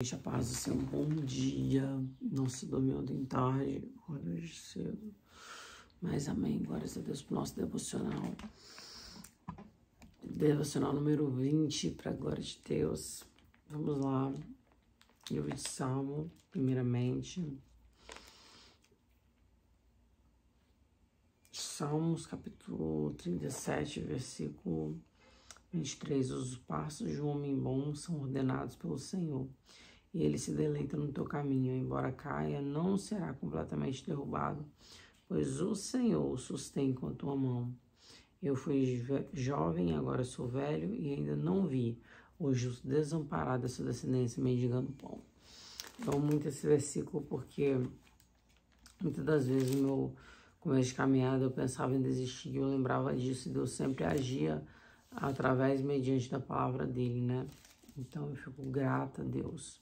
Deixa a paz do seu bom dia. Não se dormiu ontem tarde, horas cedo. Mas amém. Glórias a Deus pro nosso devocional. Devocional número 20, para a glória de Deus. Vamos lá. Livro de Salmo, primeiramente. Salmos, capítulo 37, versículo 23. Os passos de um homem bom são ordenados pelo Senhor e ele se deleita no teu caminho. Embora caia, não será completamente derrubado, pois o Senhor o sustém com a tua mão. Eu fui jovem, agora sou velho e ainda não vi o justo desamparado da sua descendência mendigando pão. Eu amo então, muito esse versículo porque muitas das vezes no meu começo de caminhada eu pensava em desistir, eu lembrava disso e Deus sempre agia através mediante da palavra dele, né? Então eu fico grata a Deus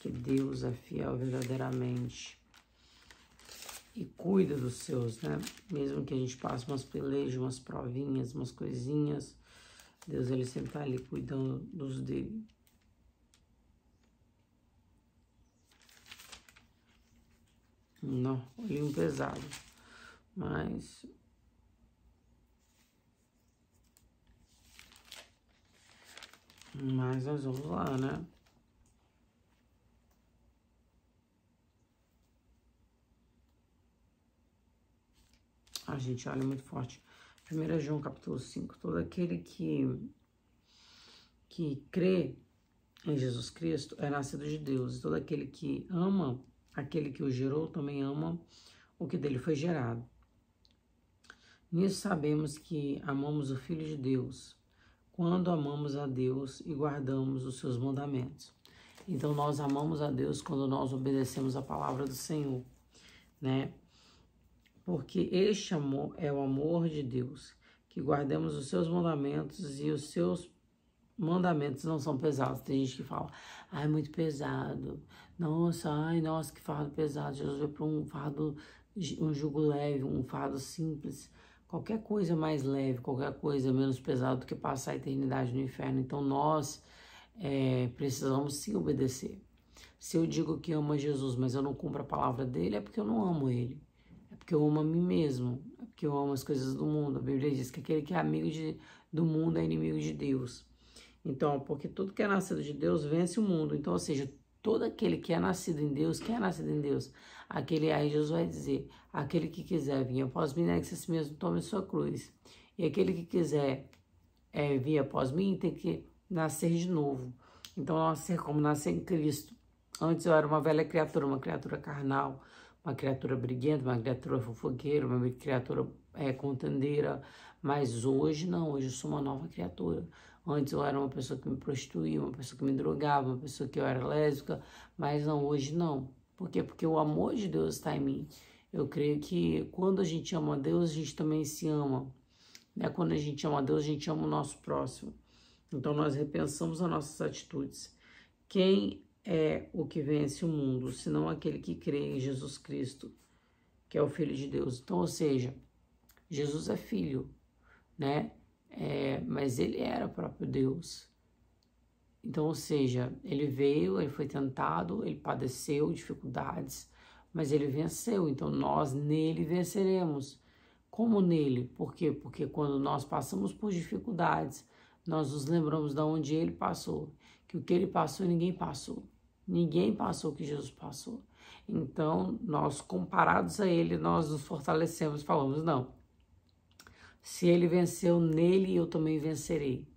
que Deus é fiel verdadeiramente e cuida dos seus, né? Mesmo que a gente passe umas pelejas, umas provinhas, umas coisinhas, Deus ele sempre tá ali cuidando dos dele. Não, olhinho é pesado. Mas Mas nós vamos lá, né? A gente? Olha, muito forte. 1 é João capítulo 5. Todo aquele que, que crê em Jesus Cristo é nascido de Deus. E todo aquele que ama aquele que o gerou também ama o que dele foi gerado. Nisso sabemos que amamos o Filho de Deus, quando amamos a Deus e guardamos os seus mandamentos. Então nós amamos a Deus quando nós obedecemos a palavra do Senhor, né? porque este amor é o amor de Deus, que guardemos os seus mandamentos e os seus mandamentos não são pesados. Tem gente que fala, ai, muito pesado. Nossa, ai, nossa, que fardo pesado. Jesus veio para um fardo, um jugo leve, um fardo simples. Qualquer coisa mais leve, qualquer coisa menos pesada do que passar a eternidade no inferno. Então nós é, precisamos sim obedecer. Se eu digo que amo a Jesus, mas eu não cumpro a palavra dele, é porque eu não amo ele porque eu amo a mim mesmo, que porque eu amo as coisas do mundo. A Bíblia diz que aquele que é amigo de, do mundo é inimigo de Deus. Então, porque tudo que é nascido de Deus vence o mundo. Então, ou seja, todo aquele que é nascido em Deus, quem é nascido em Deus, aquele aí Jesus vai dizer, aquele que quiser vir após mim, negue-se né, a si mesmo, tome sua cruz. E aquele que quiser é, vir após mim tem que nascer de novo. Então, nascer como nascer em Cristo. Antes eu era uma velha criatura, uma criatura carnal, uma criatura briguenta, uma criatura fofoqueira, uma criatura é, contendeira, mas hoje não, hoje eu sou uma nova criatura. Antes eu era uma pessoa que me prostituía, uma pessoa que me drogava, uma pessoa que eu era lésbica, mas não, hoje não. Por quê? Porque o amor de Deus está em mim. Eu creio que quando a gente ama a Deus, a gente também se ama. Né? Quando a gente ama a Deus, a gente ama o nosso próximo. Então nós repensamos as nossas atitudes. Quem é o que vence o mundo, senão aquele que crê em Jesus Cristo, que é o Filho de Deus. Então, ou seja, Jesus é filho, né? É, mas ele era o próprio Deus. Então, ou seja, ele veio, ele foi tentado, ele padeceu dificuldades, mas ele venceu. Então, nós nele venceremos. Como nele? Por quê? Porque quando nós passamos por dificuldades, nós nos lembramos de onde ele passou, que o que ele passou ninguém passou. Ninguém passou o que Jesus passou. Então, nós comparados a ele, nós nos fortalecemos, falamos, não. Se ele venceu nele, eu também vencerei.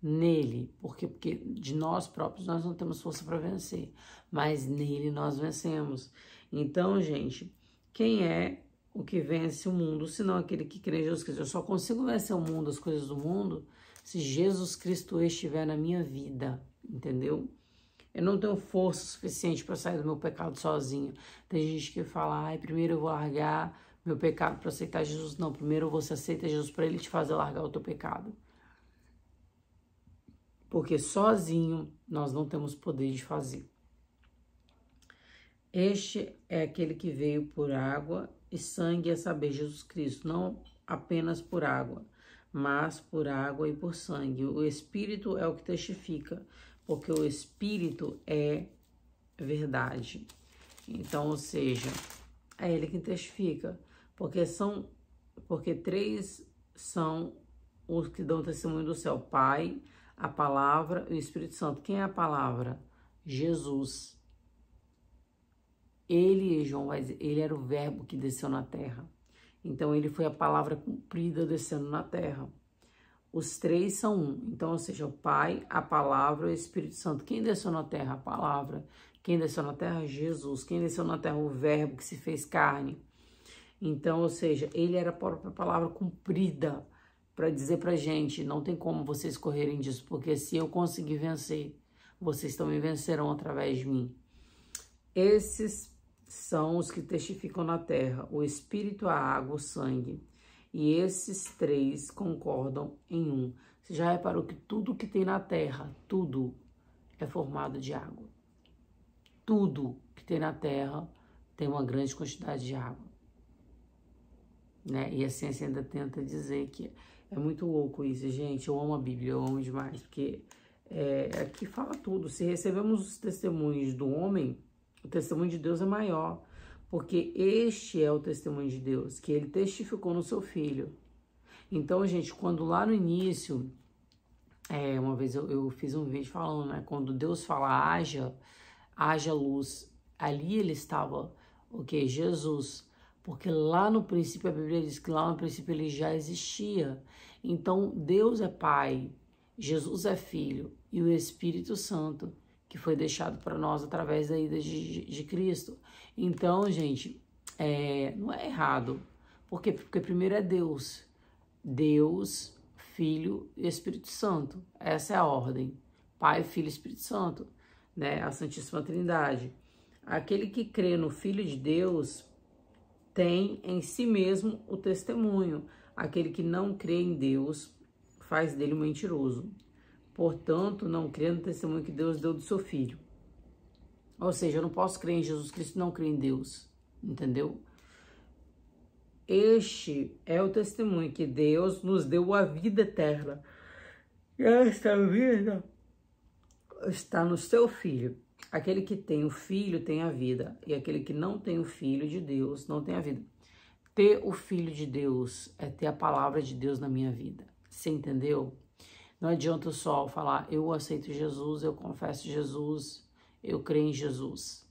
Nele, porque porque de nós próprios nós não temos força para vencer, mas nele nós vencemos. Então, gente, quem é o que vence o mundo, Se não aquele que crê em Jesus Cristo? Eu só consigo vencer o mundo, as coisas do mundo, se Jesus Cristo estiver na minha vida, entendeu? Eu não tenho força suficiente para sair do meu pecado sozinho. Tem gente que fala, ai, primeiro eu vou largar meu pecado para aceitar Jesus. Não, primeiro você aceita Jesus para ele te fazer largar o teu pecado. Porque sozinho nós não temos poder de fazer. Este é aquele que veio por água e sangue, a saber, Jesus Cristo, não apenas por água, mas por água e por sangue. O Espírito é o que testifica porque o espírito é verdade. Então, ou seja, é ele que testifica, porque são porque três são os que dão testemunho do céu: Pai, a palavra e o Espírito Santo. Quem é a palavra? Jesus. Ele, João vai dizer, ele era o verbo que desceu na terra. Então ele foi a palavra cumprida descendo na terra. Os três são um. Então, ou seja, o Pai, a Palavra e o Espírito Santo. Quem desceu na terra? A Palavra. Quem desceu na terra? Jesus. Quem desceu na terra? O Verbo que se fez carne. Então, ou seja, ele era a própria palavra cumprida para dizer para gente: não tem como vocês correrem disso, porque se eu conseguir vencer, vocês também vencerão através de mim. Esses são os que testificam na terra: o Espírito, a água, o sangue e esses três concordam em um. Você já reparou que tudo que tem na Terra, tudo é formado de água. Tudo que tem na Terra tem uma grande quantidade de água. Né? E a ciência ainda tenta dizer que é muito louco isso, gente. Eu amo a Bíblia, eu amo demais, porque é, aqui fala tudo. Se recebemos os testemunhos do homem, o testemunho de Deus é maior. Porque este é o testemunho de Deus, que ele testificou no seu filho. Então, gente, quando lá no início, é, uma vez eu, eu, fiz um vídeo falando, né? Quando Deus fala haja, haja luz, ali ele estava, o que? Jesus. Porque lá no princípio, a Bíblia diz que lá no princípio ele já existia. Então, Deus é Pai, Jesus é Filho e o Espírito Santo que foi deixado para nós através da ida de, de Cristo. Então, gente, é, não é errado. Por quê? Porque primeiro é Deus. Deus, Filho e Espírito Santo. Essa é a ordem. Pai, Filho e Espírito Santo, né? A Santíssima Trindade. Aquele que crê no Filho de Deus tem em si mesmo o testemunho. Aquele que não crê em Deus faz dele um mentiroso portanto, não crê no testemunho que Deus deu do seu filho. Ou seja, eu não posso crer em Jesus Cristo não crer em Deus, entendeu? Este é o testemunho que Deus nos deu a vida eterna. E esta vida está no seu filho. Aquele que tem o filho tem a vida, e aquele que não tem o filho de Deus não tem a vida. Ter o filho de Deus é ter a palavra de Deus na minha vida. Você entendeu? Não adianta só falar, eu aceito Jesus, eu confesso Jesus, eu creio em Jesus.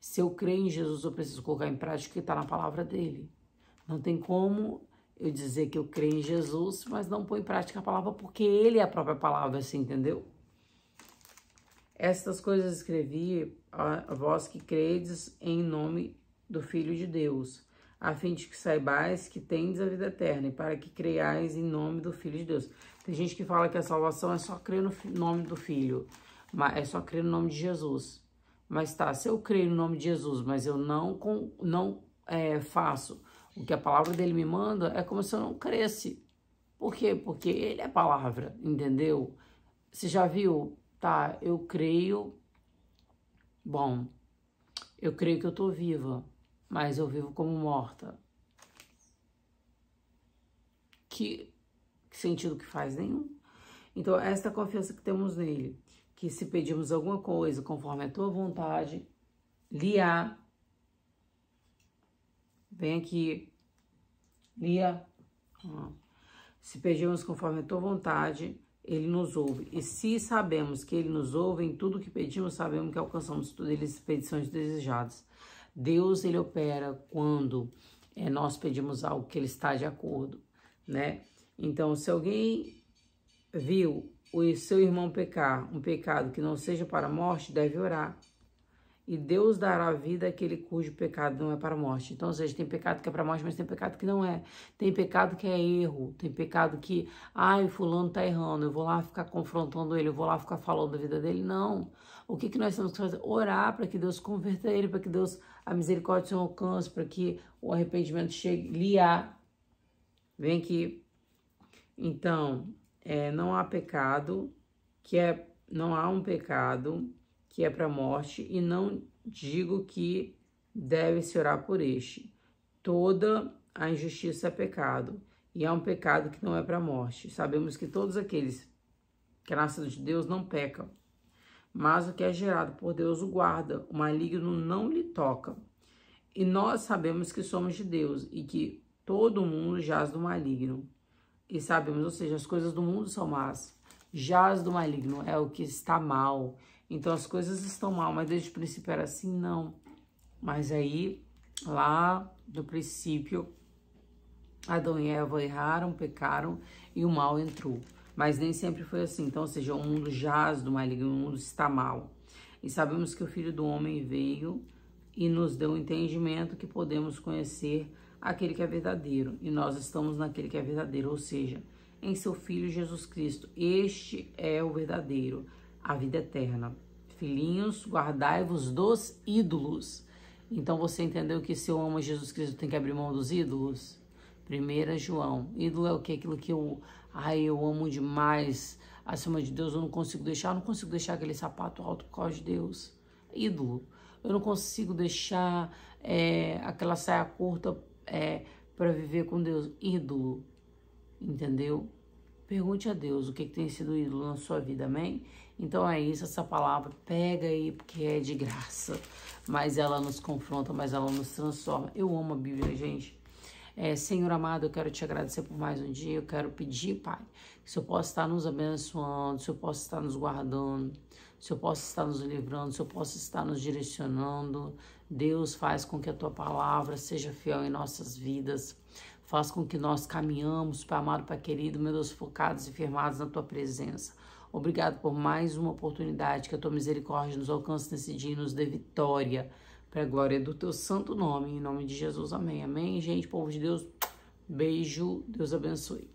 Se eu creio em Jesus, eu preciso colocar em prática o que está na palavra dele. Não tem como eu dizer que eu creio em Jesus, mas não põe em prática a palavra, porque ele é a própria palavra, assim, entendeu? Estas coisas escrevi a vós que credes em nome do Filho de Deus, a fim de que saibais que tendes a vida eterna e para que creiais em nome do Filho de Deus. Tem gente que fala que a salvação é só crer no nome do Filho, mas é só crer no nome de Jesus. Mas tá, se eu creio no nome de Jesus, mas eu não, com, não é, faço o que a palavra dele me manda, é como se eu não cresse. Por quê? Porque ele é palavra, entendeu? Você já viu? Tá, eu creio. Bom, eu creio que eu tô viva mas eu vivo como morta. Que, que sentido que faz nenhum. Então, esta confiança que temos nele, que se pedimos alguma coisa conforme a tua vontade, Lia, vem aqui, Lia, ah. se pedimos conforme a tua vontade, ele nos ouve. E se sabemos que ele nos ouve, em tudo que pedimos, sabemos que alcançamos todas as expedições desejadas. Deus ele opera quando é, nós pedimos algo que ele está de acordo, né? Então, se alguém viu o seu irmão pecar, um pecado que não seja para a morte, deve orar e Deus dará vida àquele cujo pecado não é para a morte. Então, ou seja, tem pecado que é para a morte, mas tem pecado que não é. Tem pecado que é erro, tem pecado que, ai, fulano tá errando, eu vou lá ficar confrontando ele, eu vou lá ficar falando da vida dele. Não. O que, que nós temos que fazer? Orar para que Deus converta ele, para que Deus, a misericórdia se alcance, para que o arrependimento chegue. Liar. Vem aqui. Então, é, não há pecado que é. Não há um pecado que é para a morte, e não digo que deve-se orar por este. Toda a injustiça é pecado, e é um pecado que não é para a morte. Sabemos que todos aqueles que nascem de Deus não pecam, mas o que é gerado por Deus o guarda, o maligno não lhe toca. E nós sabemos que somos de Deus e que todo mundo jaz do maligno. E sabemos, ou seja, as coisas do mundo são más. Jaz do maligno é o que está mal, então as coisas estão mal, mas desde o princípio era assim? Não. Mas aí, lá no princípio, Adão e Eva erraram, pecaram e o mal entrou. Mas nem sempre foi assim. Então, ou seja, o mundo jaz do maligno, o mundo está mal. E sabemos que o Filho do Homem veio e nos deu o um entendimento que podemos conhecer aquele que é verdadeiro. E nós estamos naquele que é verdadeiro, ou seja, em seu Filho Jesus Cristo. Este é o verdadeiro a vida eterna. Filhinhos, guardai-vos dos ídolos. Então você entendeu que se eu amo Jesus Cristo, tem que abrir mão dos ídolos? Primeira João. Ídolo é o que? Aquilo que eu, ai, eu amo demais. Acima de Deus, eu não consigo deixar. Eu não consigo deixar aquele sapato alto por causa de Deus. Ídolo. Eu não consigo deixar é, aquela saia curta é, para viver com Deus. Ídolo. Entendeu? Pergunte a Deus o que, que tem sido ídolo na sua vida, amém? Então é isso, essa palavra pega aí, porque é de graça. Mas ela nos confronta, mas ela nos transforma. Eu amo a Bíblia, gente. É, Senhor amado, eu quero te agradecer por mais um dia. Eu quero pedir, Pai, que o Senhor possa estar nos abençoando, se eu posso possa estar nos guardando, se eu posso possa estar nos livrando, se eu posso possa estar nos direcionando. Deus faz com que a tua palavra seja fiel em nossas vidas. Faz com que nós caminhamos, para amado, para querido, meu Deus, focados e firmados na Tua presença. Obrigado por mais uma oportunidade, que a Tua misericórdia nos alcance nesse dia e nos dê vitória, para a glória do Teu santo nome, em nome de Jesus, amém. Amém, gente, povo de Deus, beijo, Deus abençoe.